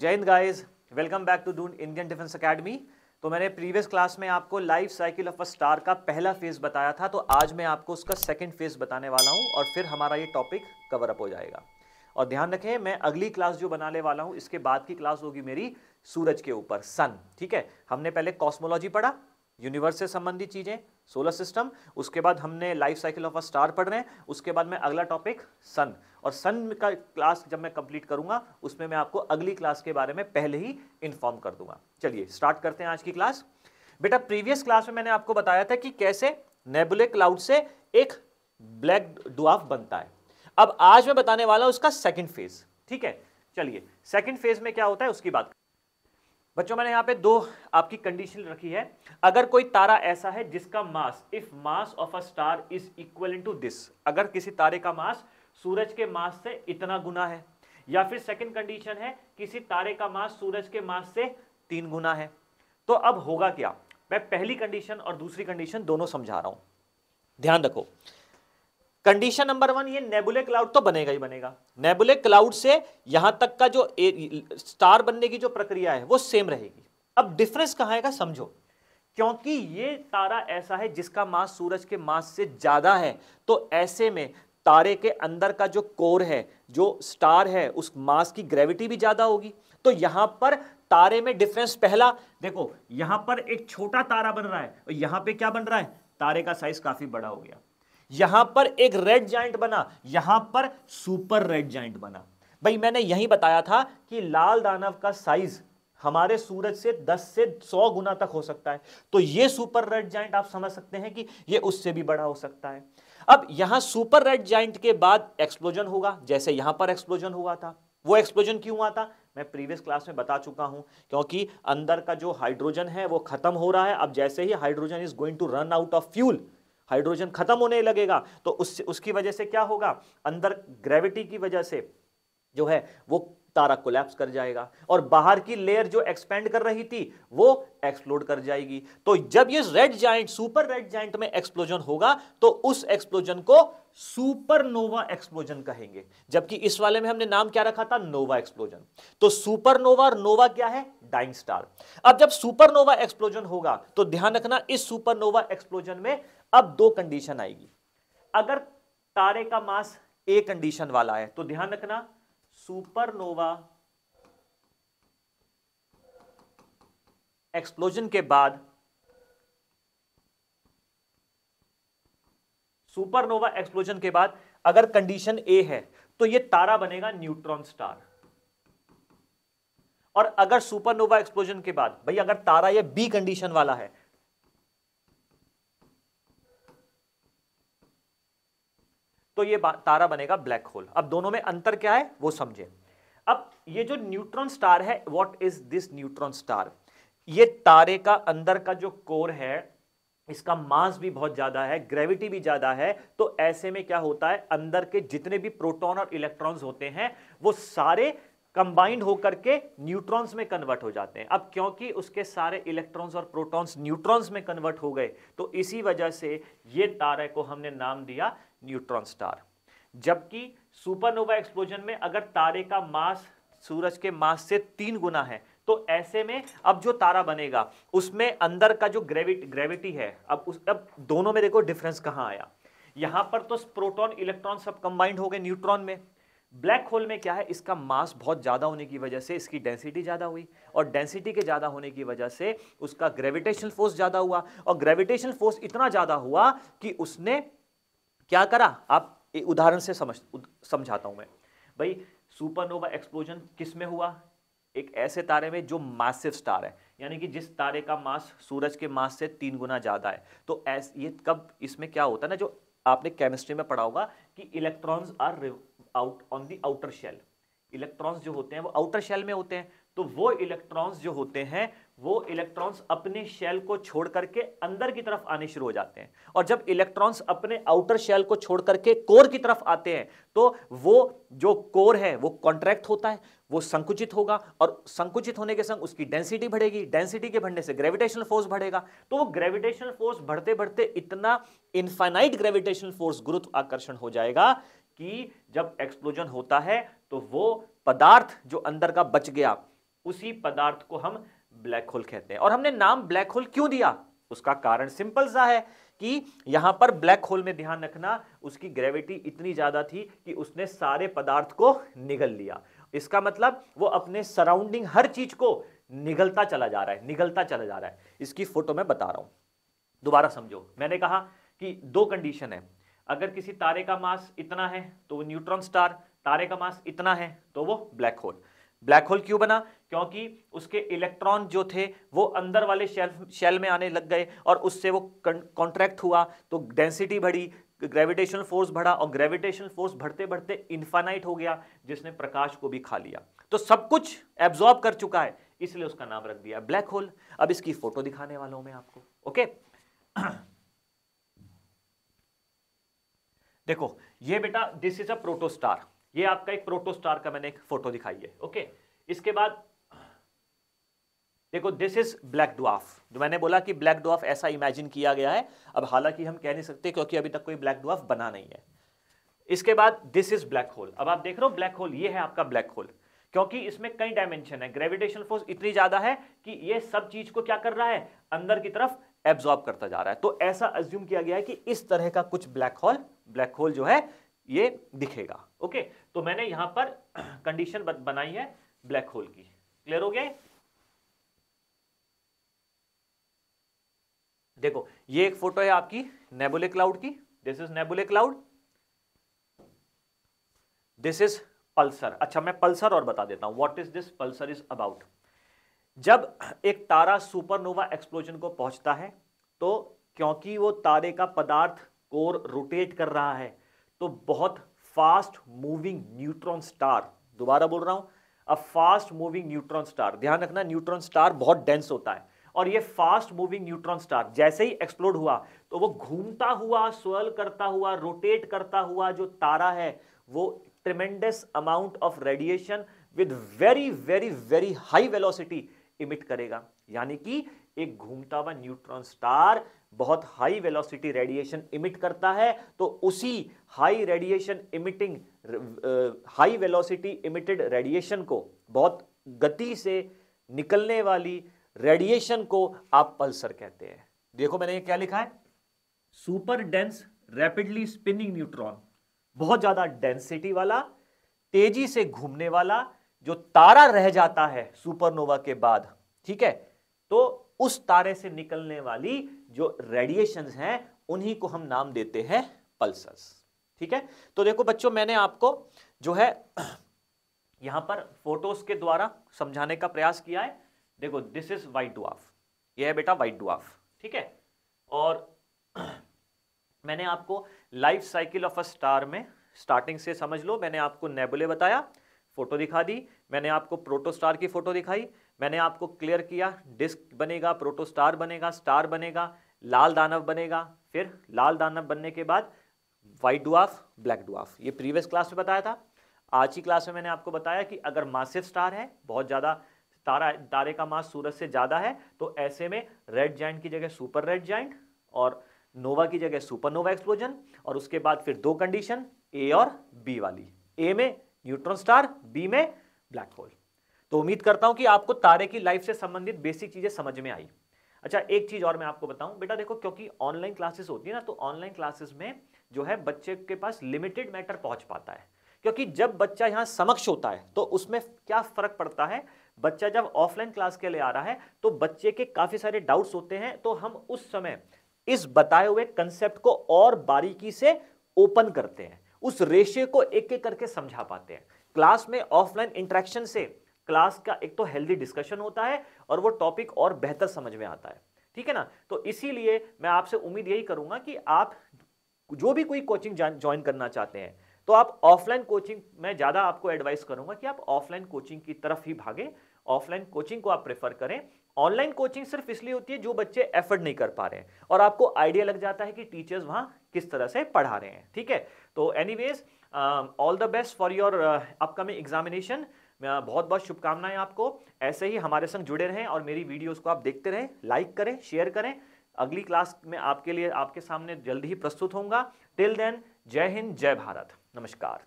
जय हिंद guys welcome back to Doon Indian defence academy तो मैंने प्रीवियस क्लास में आपको life cycle of a star का पहला फेज बताया था तो आज मैं आपको उसका सेकंड फेज बताने वाला हूं और फिर हमारा ये टॉपिक कवर अप हो जाएगा और ध्यान रखें मैं अगली क्लास जो बनाने वाला हूं इसके बाद की क्लास होगी मेरी सूरज के ऊपर सन ठीक है हमने पहले कॉस्मोलॉजी पढ़ा यूनिवर्स से संबंधित चीज़ें सोलर सिस्टम उसके बाद हमने life cycle of a star पढ़ रहे हैं उसके बाद मैं अगला टॉपिक सन और सन का क्लास जब मैं कंप्लीट करूंगा उसमें मैं आपको अगली क्लास के बारे में पहले ही इन्फॉर्म कर दूंगा चलिए स्टार्ट करते हैं आज की क्लास बेटा प्रीवियस क्लास में मैंने आपको बताया था कि कैसे नेबुले क्लाउड से एक ब्लैक डुआफ बनता है अब आज मैं बताने वाला हूं उसका सेकेंड फेज ठीक है चलिए सेकेंड फेज में क्या होता है उसकी बात बच्चों मैंने यहाँ पे दो आपकी कंडीशन रखी है अगर कोई तारा ऐसा है जिसका mass if mass of a star is equal to this अगर किसी तारे का मास सूरज के मास से इतना गुना है या फिर सेकंड कंडीशन है किसी तारे का मास सूरज के मास से तीन गुना है तो अब होगा क्या मैं पहली कंडीशन और दूसरी कंडीशन दोनों समझा रहा हूं ध्यान रखो कंडीशन नंबर वन ये नेबुले क्लाउड तो बनेगा ही बनेगा नेबुले क्लाउड से यहां तक का जो ए, स्टार बनने की जो प्रक्रिया है वो सेम रहेगी अब डिफरेंस कहाँ आएगा समझो क्योंकि ये तारा ऐसा है जिसका मास सूरज के मास से ज्यादा है तो ऐसे में तारे के अंदर का जो कोर है जो स्टार है उस मास की ग्रेविटी भी ज्यादा होगी तो यहां पर तारे में डिफरेंस पहला देखो यहां पर एक छोटा तारा बन रहा है और यहां पे क्या बन रहा है तारे का साइज काफी बड़ा हो गया यहां पर एक रेड जॉइंट बना यहां पर सुपर रेड जॉइंट बना भाई मैंने यही बताया था कि लाल दानव का साइज हमारे सूरज से 10 से 100 गुना तक हो सकता है तो ये सुपर रेड जाइंट आप समझ सकते हैं कि ये उससे भी बड़ा हो सकता है अब यहां सुपर रेड जाइंट के बाद एक्सप्लोजन होगा जैसे यहां पर एक्सप्लोजन हुआ था वो एक्सप्लोजन क्यों हुआ था मैं प्रीवियस क्लास में बता चुका हूं क्योंकि अंदर का जो हाइड्रोजन है वो खत्म हो रहा है अब जैसे ही hydrogen is going to run out of fuel hydrogen खत्म होने लगेगा तो उससे उसकी वजह से क्या होगा अंदर ग्रेविटी की वजह से जो है वो तारा कोलैप्स कर जाएगा और बाहर की लेयर जो एक्सपेंड कर रही थी वो एक्सप्लोड कर जाएगी तो जब ये red giant super red giant में एक्सप्लोजन होगा तो उस एक्सप्लोजन को सुपरनोवा एक्सप्लोजन कहेंगे जबकि इस वाले में हमने नाम क्या रखा था नोवा एक्सप्लोजन तो सुपरनोवा और नोवा क्या है डाइंग स्टार अब जब सुपरनोवा एक्सप्लोजन होगा तो ध्यान रखना इस सुपरनोवा एक्सप्लोजन में अब दो कंडीशन आएगी अगर तारे का मास ए कंडीशन वाला है तो ध्यान रखना सुपरनोवा एक्सप्लोजन के बाद सुपरनोवा एक्सप्लोजन के बाद अगर कंडीशन ए है तो ये तारा बनेगा न्यूट्रॉन स्टार और अगर सुपरनोवा एक्सप्लोजन के बाद भाई अगर तारा ये बी कंडीशन वाला है तो ये तारा बनेगा ब्लैक होल अब दोनों में अंतर क्या है वो समझे अब ये जो न्यूट्रॉन स्टार है what is this neutron star ये तारे का अंदर का जो कोर है इसका मास भी बहुत ज़्यादा है ग्रेविटी भी ज़्यादा है तो ऐसे में क्या होता है अंदर के जितने भी प्रोटॉन और इलेक्ट्रॉन्स होते हैं वो सारे कंबाइंड होकर के न्यूट्रॉन्स में कन्वर्ट हो जाते हैं अब क्योंकि उसके सारे इलेक्ट्रॉन्स और प्रोटॉन्स न्यूट्रॉन्स में कन्वर्ट हो गए तो इसी वजह से ये तारे को हमने नाम दिया न्यूट्रॉन स्टार जबकि सुपरनोवा एक्सप्लोजन में अगर तारे का मास सूरज के मास से तीन गुना है तो ऐसे में अब जो तारा बनेगा उसमें अंदर का जो ग्रेविट ग्रेविटी है अब उस अब दोनों में देखो डिफरेंस कहाँ आया यहाँ पर तो प्रोटॉन इलेक्ट्रॉन सब कंबाइंड हो गए न्यूट्रॉन में ब्लैक होल में क्या है इसका मास बहुत ज़्यादा होने की वजह से इसकी डेंसिटी ज़्यादा हुई और डेंसिटी के ज़्यादा होने की वजह से उसका ग्रेविटेशनल फोर्स ज़्यादा हुआ और ग्रेविटेशनल फोर्स इतना ज़्यादा हुआ कि उसने क्या करा आप उदाहरण से समझ समझाता हूँ मैं भाई सुपरनोवा एक्सप्लोजन किस में हुआ एक ऐसे तारे में जो मासिव स्टार है यानी कि जिस तारे का मास सूरज के मास से तीन गुना ज़्यादा है तो ऐस ये कब इसमें क्या होता है ना जो आपने केमिस्ट्री में पढ़ा होगा कि electrons are out on the outer shell electrons जो होते हैं वो आउटर शेल में होते हैं तो वो इलेक्ट्रॉन्स जो होते हैं वो इलेक्ट्रॉन्स अपने शेल को छोड़ करके अंदर की तरफ आने शुरू हो जाते हैं और जब इलेक्ट्रॉन्स अपने आउटर शेल को छोड़ करके कोर की तरफ आते हैं तो वो जो कोर है वो कॉन्ट्रैक्ट होता है वो संकुचित होगा और संकुचित होने के संग उसकी डेंसिटी बढ़ेगी डेंसिटी के बढ़ने से ग्रेविटेशनल फोर्स बढ़ेगा तो वो ग्रेविटेशनल फोर्स बढ़ते बढ़ते इतना इन्फाइनाइट ग्रेविटेशनल फोर्स गुरुत्व आकर्षण हो जाएगा कि जब एक्सप्लोजन होता है तो वो पदार्थ जो अंदर का बच गया उसी पदार्थ को हम ब्लैक होल कहते हैं और हमने नाम ब्लैक होल क्यों दिया उसका कारण सिंपल सा है कि यहां पर ब्लैक होल में ध्यान रखना उसकी ग्रेविटी इतनी ज्यादा थी कि उसने सारे पदार्थ को निगल लिया इसका मतलब वो अपने सराउंडिंग हर चीज को निगलता चला जा रहा है निगलता चला जा रहा है इसकी फोटो मैं बता रहा हूं दोबारा समझो मैंने कहा कि दो कंडीशन है अगर किसी तारे का मास इतना है तो वो न्यूट्रॉन स्टार तारे का मास इतना है तो वो ब्लैक होल ब्लैक होल क्यों बना क्योंकि उसके इलेक्ट्रॉन जो थे वो अंदर वाले शेल शेल में आने लग गए और उससे वो कॉन्ट्रैक्ट हुआ तो डेंसिटी बढ़ी ग्रेविटेशनल फोर्स बढ़ा और ग्रेविटेशनल फोर्स बढ़ते बढ़ते इन्फानाइट हो गया जिसने प्रकाश को भी खा लिया तो सब कुछ एब्जॉर्ब कर चुका है इसलिए उसका नाम रख दिया ब्लैक होल अब इसकी फोटो दिखाने वाला हूं मैं आपको ओके देखो ये बेटा दिस इज अ प्रोटोस्टार ये आपका एक प्रोटोस्टार का मैंने एक फोटो दिखाई है ओके इसके बाद देखो दिस इज ब्लैक डॉफ जो मैंने बोला कि ब्लैक डॉफ ऐसा इमेजिन किया गया है अब हालांकि हम कह नहीं सकते क्योंकि अभी तक कोई ब्लैक डॉफ बना नहीं है इसके बाद दिस इज ब्लैक होल अब आप देख रहे हो ब्लैक होल ये है आपका ब्लैक होल क्योंकि इसमें कई डायमेंशन है ग्रेविटेशन फोर्स इतनी ज्यादा है कि ये सब चीज को क्या कर रहा है अंदर की तरफ एब्जॉर्ब करता जा रहा है तो ऐसा एज्यूम किया गया है कि इस तरह का कुछ ब्लैक होल ब्लैक होल जो है ये दिखेगा ओके तो मैंने यहां पर कंडीशन बनाई है ब्लैक होल की क्लियर हो गया देखो ये एक फोटो है आपकी नेबुले क्लाउड की this is nebulae cloud this is pulsar अच्छा मैं पल्सर और बता देता हूं what is this pulsar is about जब एक तारा सुपरनोवा एक्सप्लोजन को पहुंचता है तो क्योंकि वो तारे का पदार्थ कोर रोटेट कर रहा है तो बहुत फास्ट मूविंग न्यूट्रॉन स्टार दोबारा बोल रहा हूं a fast moving neutron star ध्यान रखना न्यूट्रॉन स्टार बहुत डेंस होता है और ये फास्ट मूविंग न्यूट्रॉन स्टार जैसे ही एक्सप्लोड हुआ तो वो घूमता हुआ स्वर्ल करता हुआ रोटेट करता हुआ जो तारा है वो tremendous amount of radiation with very very very high velocity emit करेगा यानी कि एक घूमता हुआ न्यूट्रॉन स्टार बहुत हाई वेलोसिटी रेडिएशन इमिट करता है तो उसी high radiation emitting high velocity emitted radiation को बहुत गति से निकलने वाली रेडिएशन को आप पल्सर कहते हैं देखो मैंने ये क्या लिखा है super dense rapidly spinning neutron बहुत ज्यादा डेंसिटी वाला तेजी से घूमने वाला जो तारा रह जाता है सुपरनोवा के बाद ठीक है तो उस तारे से निकलने वाली जो रेडिएशन हैं उन्हीं को हम नाम देते हैं पल्सर्स ठीक है तो देखो बच्चों मैंने आपको जो है यहां पर फोटोज के द्वारा समझाने का प्रयास किया है देखो दिस इज वाइट डुआफ यह है बेटा वाइट डुआफ ठीक है और मैंने आपको life cycle of a star में स्टार्टिंग से समझ लो मैंने आपको नेबुले बताया फोटो दिखा दी मैंने आपको प्रोटोस्टार की फोटो दिखाई मैंने आपको क्लियर किया डिस्क बनेगा प्रोटोस्टार बनेगा स्टार बनेगा लाल दानव बनेगा फिर लाल दानव बनने के बाद व्हाइट डुआफ ब्लैक डुआफ ये प्रीवियस क्लास में बताया था आज की क्लास में मैंने आपको बताया कि अगर मासिव स्टार है बहुत ज़्यादा तारा तारे का मास सूरज से ज़्यादा है तो ऐसे में रेड जैंट की जगह सुपर रेड जॉइंट और नोवा की जगह सुपरनोवा एक्सप्लोजन और उसके बाद फिर दो कंडीशन ए और बी वाली ए में न्यूट्रॉन स्टार बी में ब्लैक होल तो उम्मीद करता हूं कि आपको तारे की लाइफ से संबंधित बेसिक चीजें समझ में आई अच्छा एक चीज और मैं आपको बताऊं बेटा देखो क्योंकि ऑनलाइन क्लासेस होती है ना तो ऑनलाइन क्लासेस में जो है बच्चे के पास लिमिटेड मैटर पहुंच पाता है क्योंकि जब बच्चा यहाँ समक्ष होता है तो उसमें क्या फर्क पड़ता है बच्चा जब ऑफलाइन क्लास के लिए आ रहा है तो बच्चे के काफी सारे डाउट्स होते हैं तो हम उस समय इस बताए हुए कंसेप्ट को और बारीकी से ओपन करते हैं उस रेशे को एक एक करके समझा पाते हैं क्लास में ऑफलाइन इंट्रैक्शन से क्लास का एक तो हेल्दी डिस्कशन होता है और वो टॉपिक और बेहतर समझ में आता है ठीक है ना तो इसीलिए मैं आपसे उम्मीद यही करूंगा कि आप जो भी कोई कोचिंग ज्वाइन करना चाहते हैं तो आप ऑफलाइन कोचिंग मैं ज़्यादा आपको एडवाइस करूंगा कि आप ऑफलाइन कोचिंग की तरफ ही भागें ऑफलाइन कोचिंग को आप प्रेफर करें ऑनलाइन कोचिंग सिर्फ इसलिए होती है जो बच्चे एफर्ड नहीं कर पा रहे हैं और आपको आइडिया लग जाता है कि टीचर्स वहां किस तरह से पढ़ा रहे हैं ठीक है तो anyways all the best for your upcoming examination बहुत बहुत शुभकामनाएं आपको ऐसे ही हमारे संग जुड़े रहें और मेरी वीडियोस को आप देखते रहें लाइक करें शेयर करें अगली क्लास में आपके लिए आपके सामने जल्द ही प्रस्तुत होंगे टिल देन जय हिंद जय भारत नमस्कार